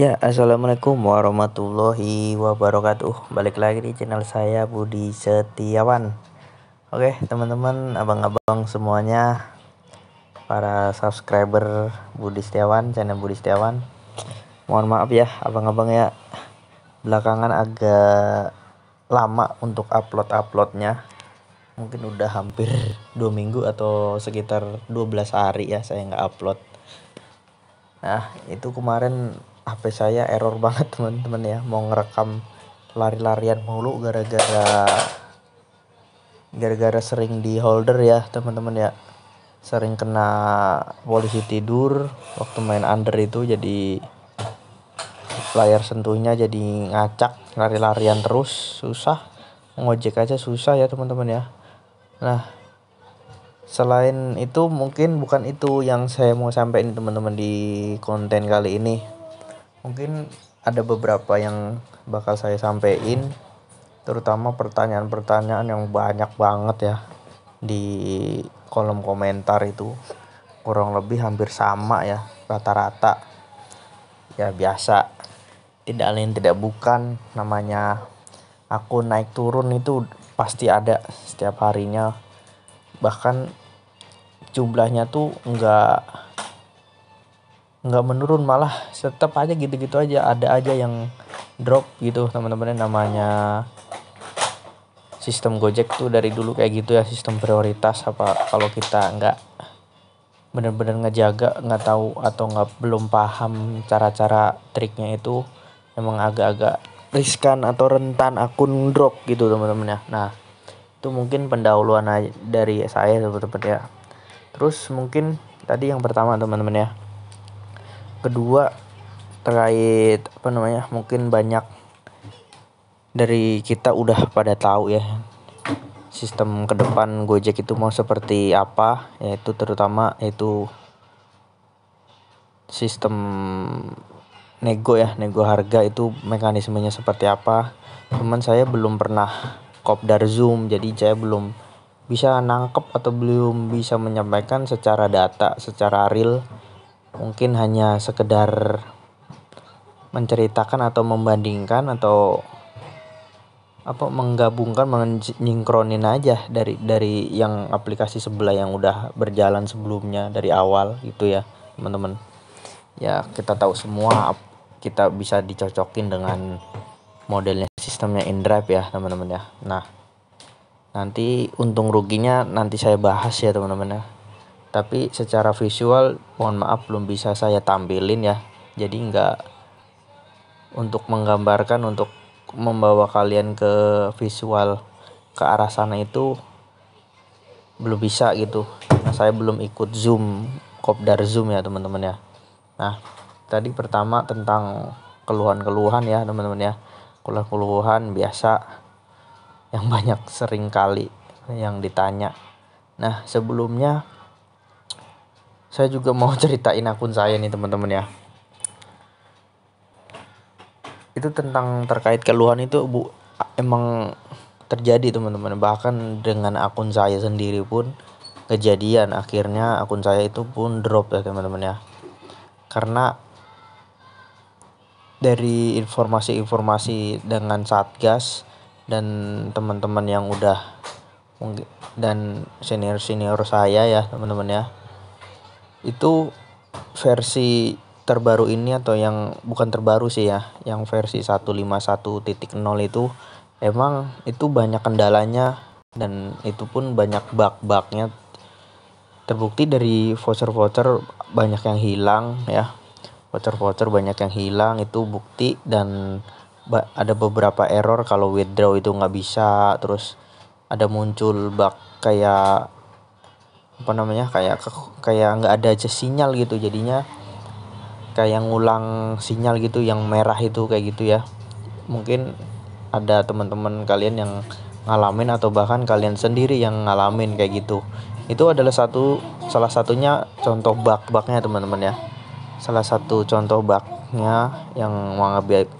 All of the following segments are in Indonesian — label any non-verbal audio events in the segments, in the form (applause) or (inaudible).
Ya, assalamualaikum warahmatullahi wabarakatuh. Balik lagi di channel saya Budi Setiawan. Oke, teman-teman, abang-abang semuanya, para subscriber Budi Setiawan, channel Budi Setiawan. Mohon maaf ya, abang-abang ya, belakangan agak lama untuk upload uploadnya. Mungkin udah hampir dua minggu atau sekitar 12 hari ya saya nggak upload. Nah, itu kemarin HP saya error banget (laughs) teman-teman ya mau ngerekam lari-larian mulu gara-gara gara-gara sering di holder ya teman-teman ya sering kena polisi tidur waktu main under itu jadi layar sentuhnya jadi ngacak lari-larian terus susah ngojek aja susah ya teman-teman ya nah selain itu mungkin bukan itu yang saya mau sampaikan teman-teman di konten kali ini mungkin ada beberapa yang bakal saya sampaikan terutama pertanyaan-pertanyaan yang banyak banget ya di kolom komentar itu kurang lebih hampir sama ya rata-rata ya biasa tidak lain tidak bukan namanya aku naik turun itu pasti ada setiap harinya bahkan jumlahnya tuh enggak nggak menurun malah tetap aja gitu-gitu aja ada aja yang drop gitu teman-teman namanya sistem Gojek tuh dari dulu kayak gitu ya sistem prioritas apa kalau kita nggak bener-bener ngejaga nggak tahu atau nggak belum paham cara-cara triknya itu emang agak-agak riskan atau rentan akun drop gitu teman-teman ya nah itu mungkin pendahuluan aja dari saya teman-teman ya terus mungkin tadi yang pertama teman-teman ya kedua terkait apa namanya mungkin banyak dari kita udah pada tahu ya sistem ke depan Gojek itu mau seperti apa yaitu terutama itu sistem nego ya nego harga itu mekanismenya seperti apa cuman saya belum pernah kopdar zoom jadi saya belum bisa nangkep atau belum bisa menyampaikan secara data secara real mungkin hanya sekedar menceritakan atau membandingkan atau apa menggabungkan menyinkronin aja dari dari yang aplikasi sebelah yang udah berjalan sebelumnya dari awal gitu ya teman-teman ya kita tahu semua kita bisa dicocokin dengan modelnya sistemnya InDrive ya teman-teman ya nah nanti untung ruginya nanti saya bahas ya teman-teman ya tapi secara visual mohon maaf belum bisa saya tampilin ya jadi nggak untuk menggambarkan untuk membawa kalian ke visual ke arah sana itu belum bisa gitu nah saya belum ikut zoom kopdar zoom ya teman-teman ya nah tadi pertama tentang keluhan-keluhan ya teman-teman ya keluhan-keluhan biasa yang (laughs) banyak sering kali yang ditanya nah sebelumnya saya juga mau (laughs) ceritain akun saya nih teman-teman ya itu tentang terkait keluhan itu bu emang terjadi teman-teman bahkan dengan akun saya sendiri pun kejadian akhirnya akun saya itu pun drop ya teman-teman ya karena dari informasi-informasi dengan satgas dan teman-teman yang udah dan senior-senior saya ya teman-teman ya itu versi terbaru ini atau yang bukan terbaru sih ya yang versi 151.0 itu emang itu banyak kendalanya dan itu pun banyak bug-bugnya terbukti dari voucher-voucher banyak yang hilang ya voucher-voucher banyak yang hilang itu bukti dan ada beberapa error kalau withdraw itu nggak bisa terus ada muncul bug kayak apa namanya kayak kayak nggak ada aja sinyal gitu jadinya kayak ngulang sinyal gitu yang merah itu kayak gitu ya mungkin ada teman-teman kalian yang ngalamin atau bahkan kalian sendiri yang ngalamin kayak gitu itu adalah satu salah satunya contoh bug-bugnya teman-teman ya salah satu contoh bugnya yang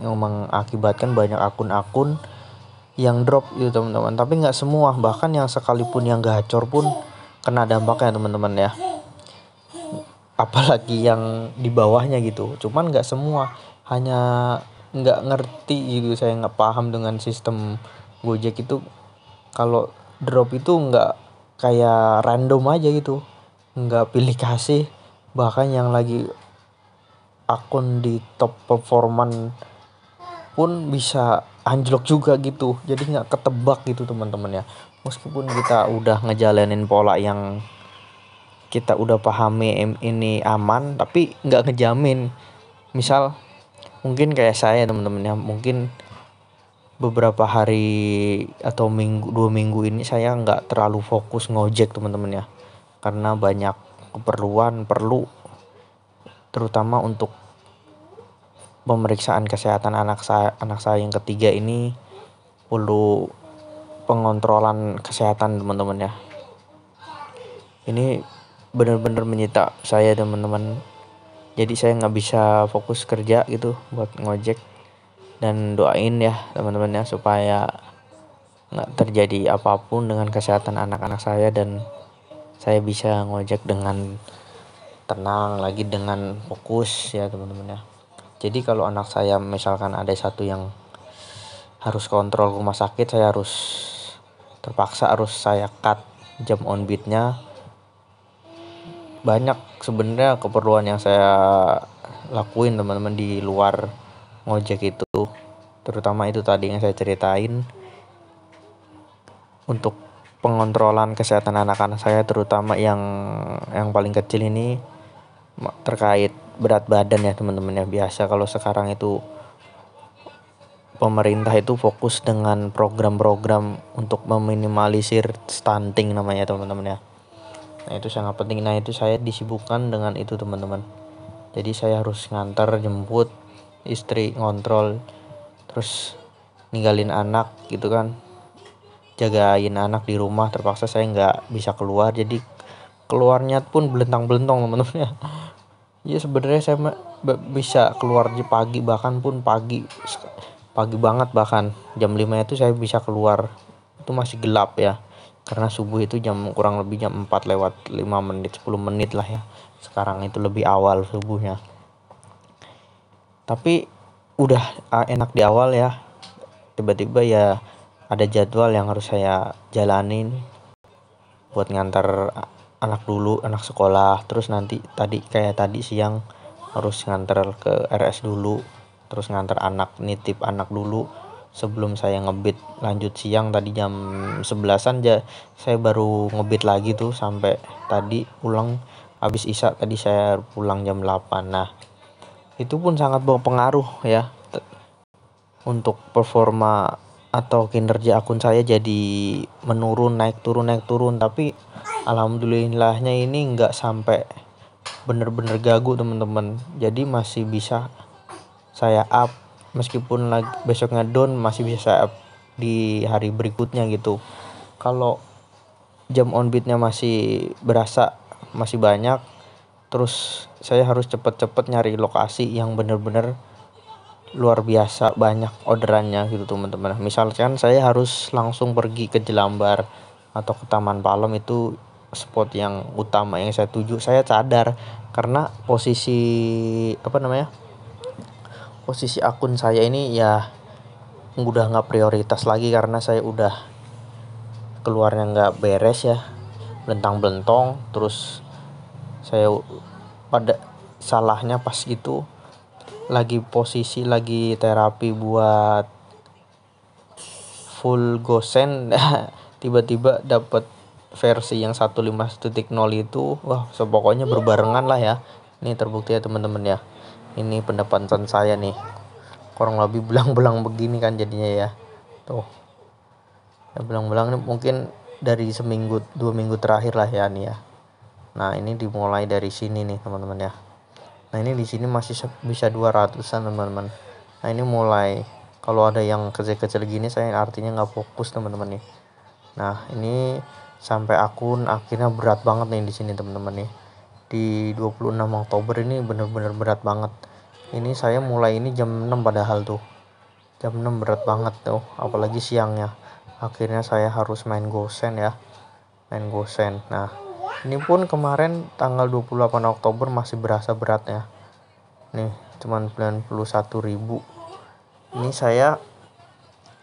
mengakibatkan banyak akun-akun yang drop gitu teman-teman tapi nggak semua bahkan yang sekalipun yang gacor pun kena dampaknya teman-teman ya apalagi yang di bawahnya gitu cuman nggak semua hanya nggak ngerti gitu saya nggak paham dengan sistem Gojek itu kalau drop itu nggak kayak random aja gitu nggak pilih kasih bahkan yang lagi akun di top performan pun bisa anjlok juga gitu jadi nggak ketebak gitu teman-teman ya meskipun kita udah ngejalanin pola yang kita udah pahami ini aman tapi nggak ngejamin misal mungkin kayak saya teman-teman ya mungkin beberapa hari atau minggu dua minggu ini saya nggak terlalu fokus ngojek teman-teman ya karena banyak keperluan perlu terutama untuk pemeriksaan kesehatan anak saya anak saya yang ketiga ini perlu pengontrolan kesehatan teman-teman ya ini benar-benar menyita saya teman-teman jadi saya nggak bisa fokus kerja gitu buat ngojek dan doain ya teman-teman ya supaya nggak terjadi apapun dengan kesehatan anak-anak saya dan saya bisa ngojek dengan tenang lagi dengan fokus ya teman-teman ya jadi kalau anak saya misalkan ada satu yang harus kontrol rumah sakit saya harus terpaksa harus saya cut jam on beatnya banyak sebenarnya keperluan yang saya lakuin teman-teman di luar ngojek itu terutama itu tadi yang saya ceritain untuk pengontrolan kesehatan anak-anak saya terutama yang yang paling kecil ini terkait berat badan ya teman-teman ya biasa kalau sekarang itu pemerintah itu fokus dengan program-program untuk meminimalisir stunting namanya teman-teman ya nah itu sangat penting nah itu saya disibukkan dengan itu teman-teman jadi saya harus ngantar jemput istri ngontrol terus ninggalin anak gitu kan jagain anak di rumah terpaksa saya nggak bisa keluar jadi keluarnya pun belentang-belentong teman-teman ya ya sebenarnya saya bisa keluar di pagi bahkan pun pagi pagi banget bahkan jam 5 itu saya bisa keluar itu masih gelap ya karena subuh itu jam kurang lebih jam 4 lewat 5 menit 10 menit lah ya sekarang itu lebih awal subuhnya tapi udah eh, enak di awal ya tiba-tiba ya ada jadwal yang harus saya jalanin buat ngantar anak dulu anak sekolah terus nanti tadi kayak tadi siang harus ngantar ke RS dulu terus nganter anak nitip anak dulu sebelum saya ngebit lanjut siang tadi jam sebelasan an aja saya baru ngebit lagi tuh sampai tadi pulang habis isak tadi saya pulang jam 8 nah itu pun sangat berpengaruh ya untuk performa atau kinerja akun saya jadi menurun naik turun naik turun tapi alhamdulillahnya ini nggak sampai bener-bener gagu teman-teman jadi masih bisa saya up meskipun lagi besoknya down masih bisa saya up di hari berikutnya gitu kalau jam on beatnya masih berasa masih banyak terus saya harus cepet-cepet nyari lokasi yang bener-bener luar biasa banyak orderannya gitu teman-teman misalkan saya harus langsung pergi ke Jelambar atau ke Taman Palem itu spot yang utama yang saya tuju saya sadar karena posisi apa namanya posisi akun saya ini ya udah nggak prioritas lagi karena saya udah keluarnya nggak beres ya belentang bentong terus saya pada salahnya pas gitu lagi posisi lagi terapi buat full gosen (laughs) tiba-tiba dapat versi yang 15,0 itu wah sepokoknya berbarengan lah ya ini terbukti ya teman-teman ya ini pendapatan saya nih kurang lebih belang-belang begini kan jadinya ya tuh ya belang-belang ini mungkin dari seminggu dua minggu terakhir lah ya nih ya nah ini dimulai dari sini nih teman-teman ya nah ini di sini masih bisa 200an teman-teman nah ini mulai kalau ada yang kecil-kecil gini saya artinya nggak fokus teman-teman nih nah ini sampai akun akhirnya berat banget nih di sini teman-teman nih di 26 Oktober ini bener-bener berat banget ini saya mulai ini jam 6 padahal tuh jam 6 berat banget tuh apalagi siangnya akhirnya saya harus main gosen ya main gosen nah ini pun kemarin tanggal 28 Oktober masih berasa berat ya. nih cuman 91 ribu ini saya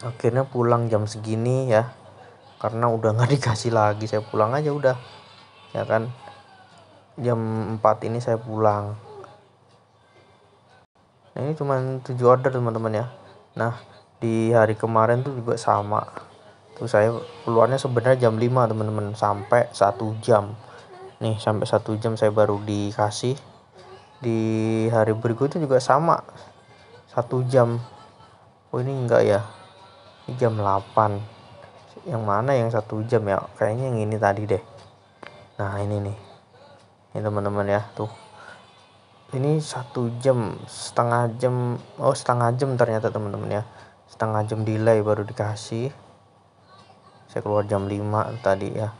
akhirnya pulang jam segini ya karena udah nggak (laughs) dikasih lagi saya pulang aja udah ya kan jam 4 ini saya pulang nah, ini cuma 7 order teman-teman ya nah di hari kemarin tuh juga sama tuh saya keluarnya sebenarnya jam 5 teman-teman sampai satu jam nih sampai satu jam saya baru dikasih di hari berikutnya juga sama satu jam oh ini enggak ya ini jam 8 yang mana yang satu jam ya kayaknya yang ini tadi deh nah ini nih ya teman-teman ya tuh ini satu jam setengah jam oh setengah jam ternyata teman-teman ya setengah jam delay baru dikasih saya keluar jam 5 tadi ya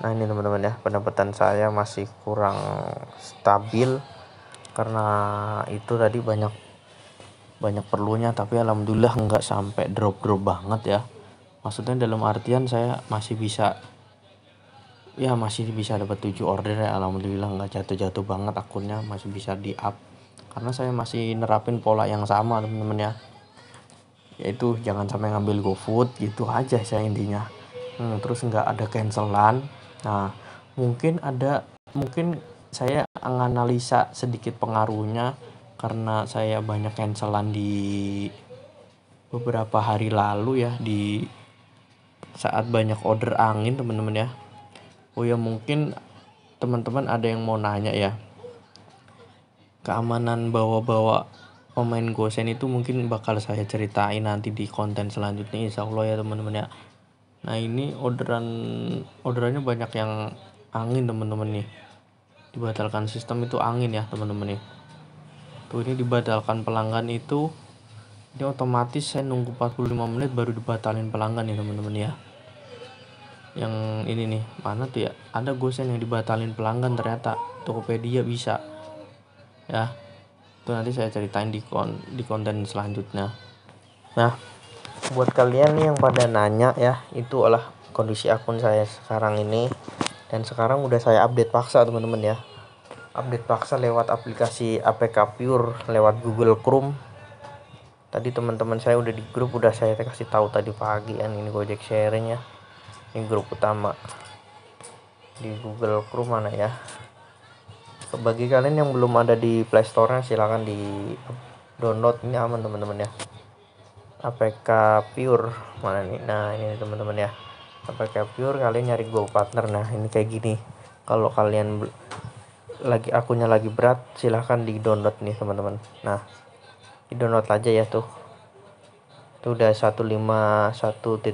nah ini teman-teman ya pendapatan saya masih kurang stabil karena itu tadi banyak banyak perlunya tapi alhamdulillah nggak sampai drop drop banget ya maksudnya dalam artian saya masih bisa ya masih bisa dapat 7 order ya alhamdulillah nggak jatuh-jatuh banget akunnya masih bisa di up karena saya masih nerapin pola yang sama temen-temen ya yaitu jangan sampai ngambil GoFood gitu aja saya intinya hmm, terus nggak ada cancelan nah mungkin ada mungkin saya menganalisa sedikit pengaruhnya karena saya banyak cancelan di beberapa hari lalu ya di saat banyak order angin temen-temen ya Oh ya mungkin teman-teman ada yang mau nanya ya. Keamanan bawa-bawa pemain gosen itu mungkin bakal saya ceritain nanti di konten selanjutnya insya Allah ya teman-teman ya. Nah ini orderan orderannya banyak yang angin teman-teman nih. Dibatalkan sistem itu angin ya teman-teman nih. Tuh ini dibatalkan pelanggan itu ini otomatis saya nunggu 45 menit baru dibatalin pelanggan ya teman-teman ya yang ini nih mana tuh ya ada gosen yang dibatalin pelanggan ternyata Tokopedia bisa ya itu nanti saya ceritain di kon di konten selanjutnya nah buat kalian nih yang pada nanya ya itu adalah kondisi akun saya sekarang ini dan sekarang udah saya update paksa teman-teman ya update paksa lewat aplikasi APK Pure lewat Google Chrome tadi teman-teman saya udah di grup udah saya kasih tahu tadi pagi kan ini Gojek sharing ya ini grup utama di Google Chrome mana ya bagi kalian yang belum ada di Play Store-nya silahkan di download ini aman teman-teman ya APK Pure mana nih nah ini teman-teman ya APK Pure kalian nyari Go Partner nah ini kayak gini kalau kalian lagi akunnya lagi berat silahkan di download nih teman-teman nah di download aja ya tuh itu udah 151.2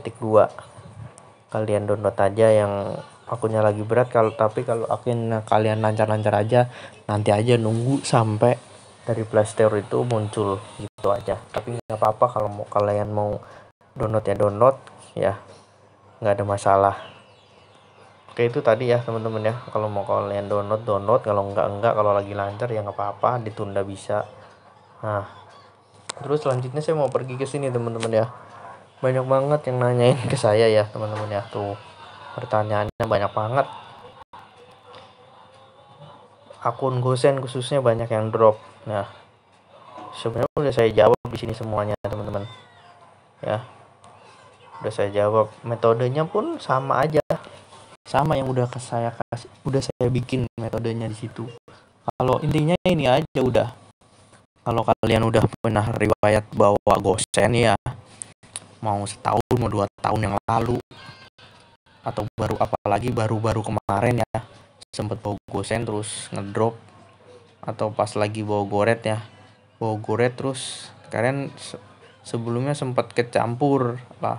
kalian download aja yang akunnya lagi berat kalau tapi kalau akun kalian lancar-lancar aja nanti aja nunggu sampai dari playstore itu muncul gitu aja tapi nggak apa-apa kalau mau kalian mau download ya download ya nggak ada masalah oke itu tadi ya teman-teman ya kalau mau kalian download download kalau nggak enggak kalau lagi lancar ya nggak apa-apa ditunda bisa nah terus selanjutnya saya mau pergi ke sini teman-teman ya banyak banget yang nanyain ke saya ya teman-teman ya tuh pertanyaannya banyak banget akun gosen khususnya banyak yang drop nah sebenarnya udah saya jawab di sini semuanya teman-teman ya udah saya jawab metodenya pun sama aja sama yang udah ke saya kasih udah saya bikin metodenya di situ kalau intinya ini aja udah kalau kalian udah pernah riwayat bawa gosen ya mau setahun mau dua tahun yang lalu atau baru apalagi baru-baru kemarin ya sempet bawa gosen terus ngedrop atau pas lagi bawa goret ya bawa goret terus kalian se sebelumnya sempat kecampur lah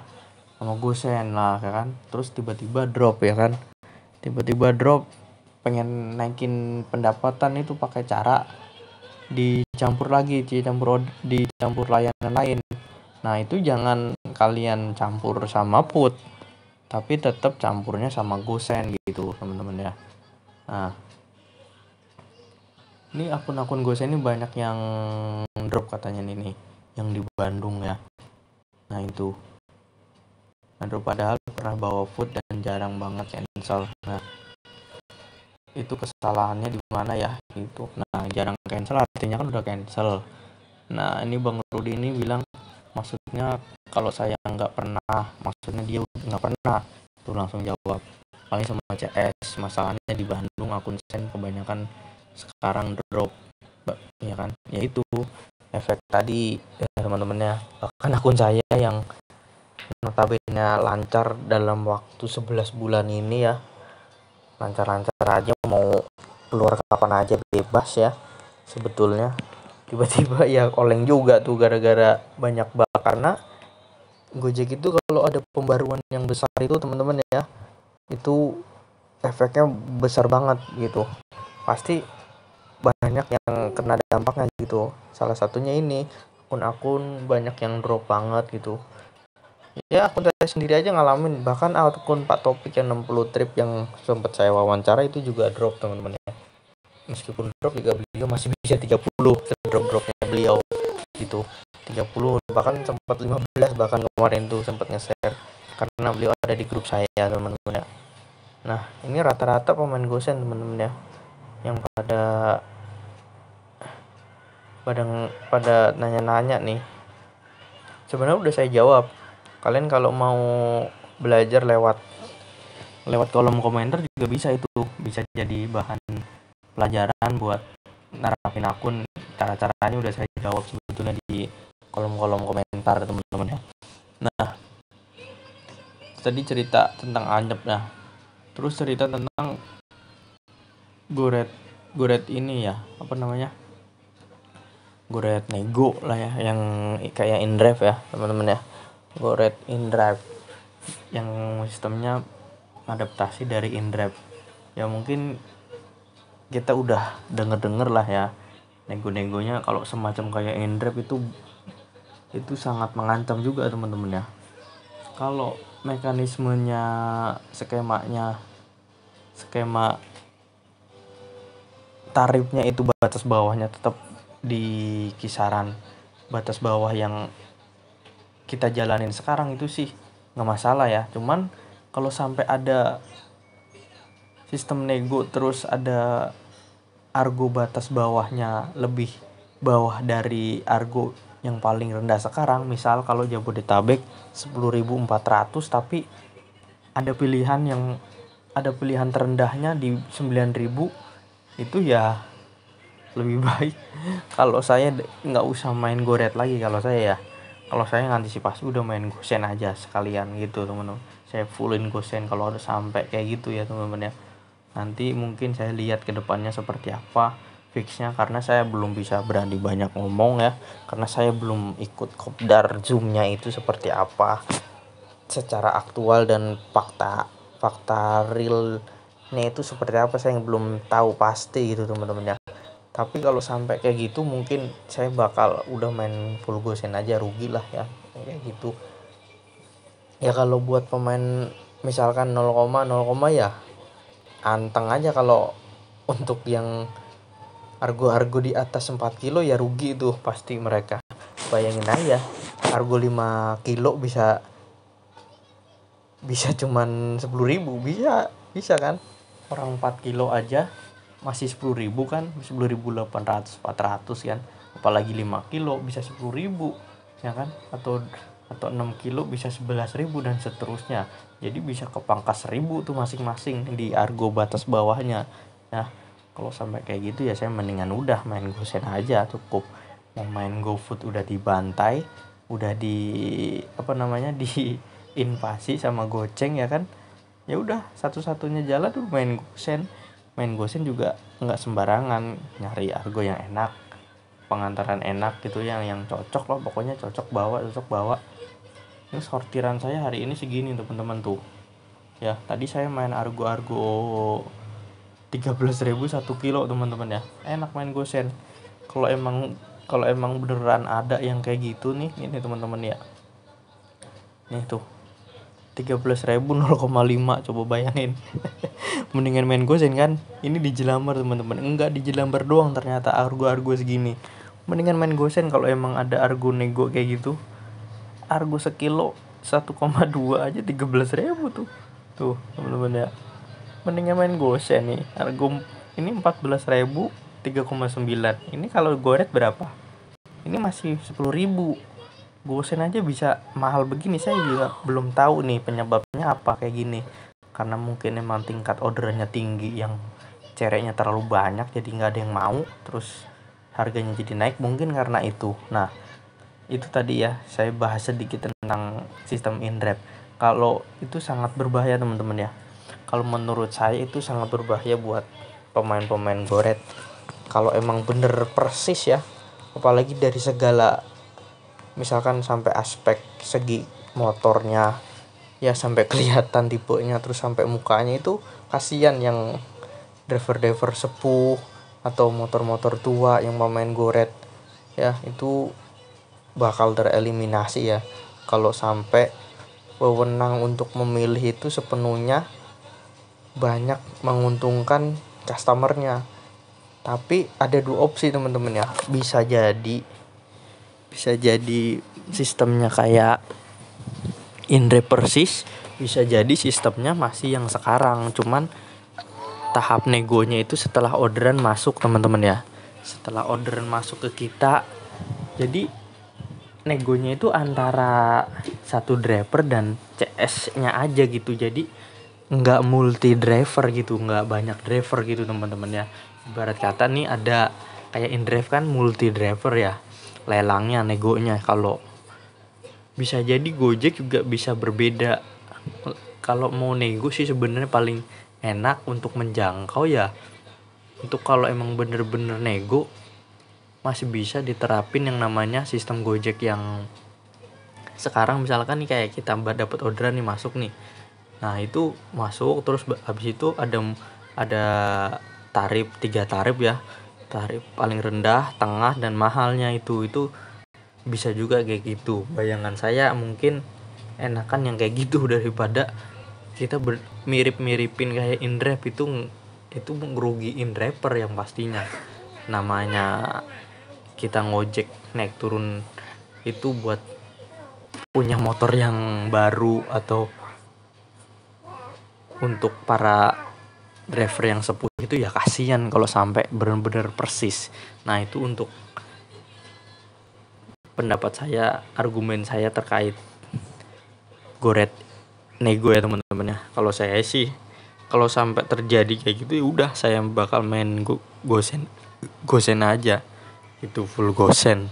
sama gosen lah ya kan terus tiba-tiba drop ya kan tiba-tiba drop pengen naikin pendapatan itu pakai cara dicampur lagi dicampur dicampur layanan lain Nah, itu jangan kalian campur sama put, tapi tetap campurnya sama gosen gitu, teman-teman ya. Nah, ini akun-akun gosen ini banyak yang drop katanya ini nih, yang di Bandung ya. Nah, itu. nah padahal pernah bawa food dan jarang banget cancel. Nah, itu kesalahannya di mana ya gitu nah jarang cancel artinya kan udah cancel nah ini bang Rudi ini bilang maksudnya kalau saya nggak pernah maksudnya dia nggak pernah tuh langsung jawab paling sama CS masalahnya di Bandung akun sen kebanyakan sekarang drop ya kan ya itu efek tadi ya, teman-temannya bahkan akun saya yang notabene lancar dalam waktu 11 bulan ini ya lancar-lancar aja mau keluar kapan aja bebas ya sebetulnya tiba-tiba ya oleng juga tuh gara-gara banyak banget karena Gojek itu kalau ada pembaruan yang besar itu teman-teman ya itu efeknya besar banget gitu pasti banyak yang kena dampaknya gitu salah satunya ini akun-akun banyak yang drop banget gitu ya akun saya sendiri aja ngalamin bahkan akun Pak Topik yang 60 trip yang sempat saya wawancara itu juga drop teman-teman ya meskipun drop juga beliau masih bisa 30 drop-dropnya beliau gitu 30 bahkan sempat 15 bahkan kemarin tuh sempat nge-share karena beliau ada di grup saya teman-teman ya nah ini rata-rata pemain gosen teman-teman ya yang pada pada pada nanya-nanya nih sebenarnya udah saya jawab kalian kalau mau belajar lewat lewat kolom komentar juga bisa itu bisa jadi bahan pelajaran buat narapin akun cara-caranya udah saya jawab sebetulnya di kolom-kolom komentar teman-teman ya nah tadi cerita tentang anyep ya terus cerita tentang goret goret ini ya apa namanya goret nego lah ya yang kayak indrive ya teman-teman ya goret indrive yang sistemnya adaptasi dari indrive ya mungkin kita udah denger-denger lah ya nego-negonya kalau semacam kayak indrive itu itu sangat mengancam juga teman-teman ya kalau mekanismenya skemanya skema tarifnya itu batas bawahnya tetap di kisaran batas bawah yang kita jalanin sekarang itu sih nggak masalah ya cuman kalau sampai ada sistem nego terus ada argo batas bawahnya lebih bawah dari argo yang paling rendah sekarang misal kalau Jabodetabek 10.400 tapi ada pilihan yang ada pilihan terendahnya di 9.000 itu ya lebih (laughs) baik kalau saya nggak usah main goret lagi kalau saya ya kalau saya ngantisipasi udah main gosen aja sekalian gitu teman-teman saya fullin gosen kalau ada sampai kayak gitu ya teman-teman ya nanti mungkin saya lihat kedepannya seperti apa fixnya karena saya belum bisa berani banyak ngomong ya karena saya belum ikut kopdar zoomnya itu seperti apa secara aktual dan fakta fakta realnya itu seperti apa saya yang belum tahu pasti gitu teman-teman ya tapi kalau sampai kayak gitu mungkin saya bakal udah main full gosen aja rugi lah ya kayak gitu ya kalau buat pemain misalkan 0,0 ya anteng aja kalau untuk yang argo-argo di atas 4 kilo ya rugi tuh pasti mereka bayangin aja argo 5 kilo bisa bisa cuman 10 ribu bisa bisa kan orang 4 kilo aja masih 10 ribu kan 10 ribu 800 400 kan apalagi 5 kilo bisa 10 ribu ya kan atau atau 6 kilo bisa 11 ribu dan seterusnya jadi bisa kepangkas ribu tuh masing-masing di argo batas bawahnya ya nah kalau sampai kayak gitu ya saya mendingan udah main gosen aja cukup mau main GoFood udah dibantai udah di apa namanya (laughs) di invasi sama goceng ya kan ya udah satu-satunya jalan tuh main gosen main gosen juga nggak sembarangan nyari argo yang enak pengantaran enak gitu yang yang cocok loh pokoknya cocok bawa cocok bawa ini sortiran saya hari ini segini teman-teman tuh ya tadi saya main argo-argo ribu satu kilo teman-teman ya enak main gosen kalau emang kalau emang beneran ada yang kayak gitu nih ini teman-teman ya nih tuh 13.000 0,5 coba bayangin (laughs) mendingan main gosen kan ini di jelambar teman-teman enggak di jelambar doang ternyata argo-argo segini mendingan main gosen kalau emang ada argo nego kayak gitu argo sekilo 1,2 aja 13.000 tuh tuh teman-teman ya mendingnya main gosen nih harga ini 14.000 3,9 ini kalau goret berapa ini masih 10.000 gosen aja bisa mahal begini saya juga belum tahu nih penyebabnya apa kayak gini karena mungkin emang tingkat orderannya tinggi yang cereknya terlalu banyak jadi nggak ada yang mau terus harganya jadi naik mungkin karena itu nah itu tadi ya saya bahas sedikit tentang sistem in kalau itu sangat berbahaya teman-teman ya kalau menurut saya itu sangat berbahaya buat pemain-pemain goret kalau emang bener persis ya apalagi dari segala misalkan sampai aspek segi motornya ya sampai kelihatan tipenya terus sampai mukanya itu kasihan yang driver-driver sepuh atau motor-motor tua yang pemain goret ya itu bakal tereliminasi ya kalau sampai wewenang untuk memilih itu sepenuhnya banyak menguntungkan customernya tapi ada dua opsi teman-teman ya bisa jadi bisa jadi sistemnya kayak in persis bisa jadi sistemnya masih yang sekarang cuman tahap negonya itu setelah orderan masuk teman-teman ya setelah orderan masuk ke kita jadi negonya itu antara satu driver dan CS nya aja gitu jadi nggak multi driver gitu nggak banyak driver gitu teman-teman ya ibarat kata nih ada kayak in drive kan multi driver ya lelangnya negonya kalau bisa jadi Gojek juga bisa berbeda kalau mau nego sih sebenarnya paling enak untuk menjangkau ya untuk kalau emang bener-bener nego masih bisa diterapin yang namanya sistem Gojek yang sekarang misalkan nih kayak kita dapat orderan nih masuk nih nah itu masuk terus habis itu ada ada tarif tiga tarif ya tarif paling rendah tengah dan mahalnya itu itu bisa juga kayak gitu bayangan saya mungkin enakan yang kayak gitu (laughs) daripada kita mirip-miripin kayak indrap itu itu ngerugiin rapper yang pastinya namanya kita ngojek naik turun itu buat punya motor yang baru atau untuk para driver yang sepuh itu ya kasihan kalau sampai benar-benar persis. Nah, itu untuk pendapat saya, argumen saya terkait goret nego ya teman-teman ya. Kalau saya sih kalau sampai terjadi kayak gitu ya udah saya bakal main go gosen gosen aja. Itu full gosen.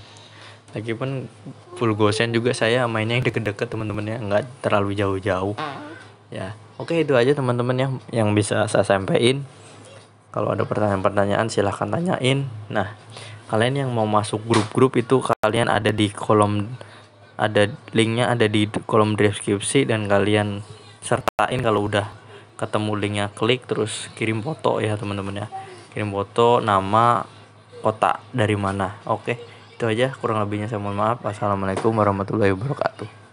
Lagipun full gosen juga saya mainnya yang deket-deket teman-teman ya, nggak terlalu jauh-jauh. Ya Oke itu aja teman-teman yang yang bisa saya sampaikan. Kalau ada pertanyaan-pertanyaan silahkan tanyain. Nah kalian yang mau masuk grup-grup itu kalian ada di kolom ada linknya ada di kolom deskripsi dan kalian sertain kalau udah ketemu linknya klik terus kirim foto ya teman-teman ya kirim foto nama kota dari mana oke itu aja kurang lebihnya saya mohon maaf assalamualaikum warahmatullahi wabarakatuh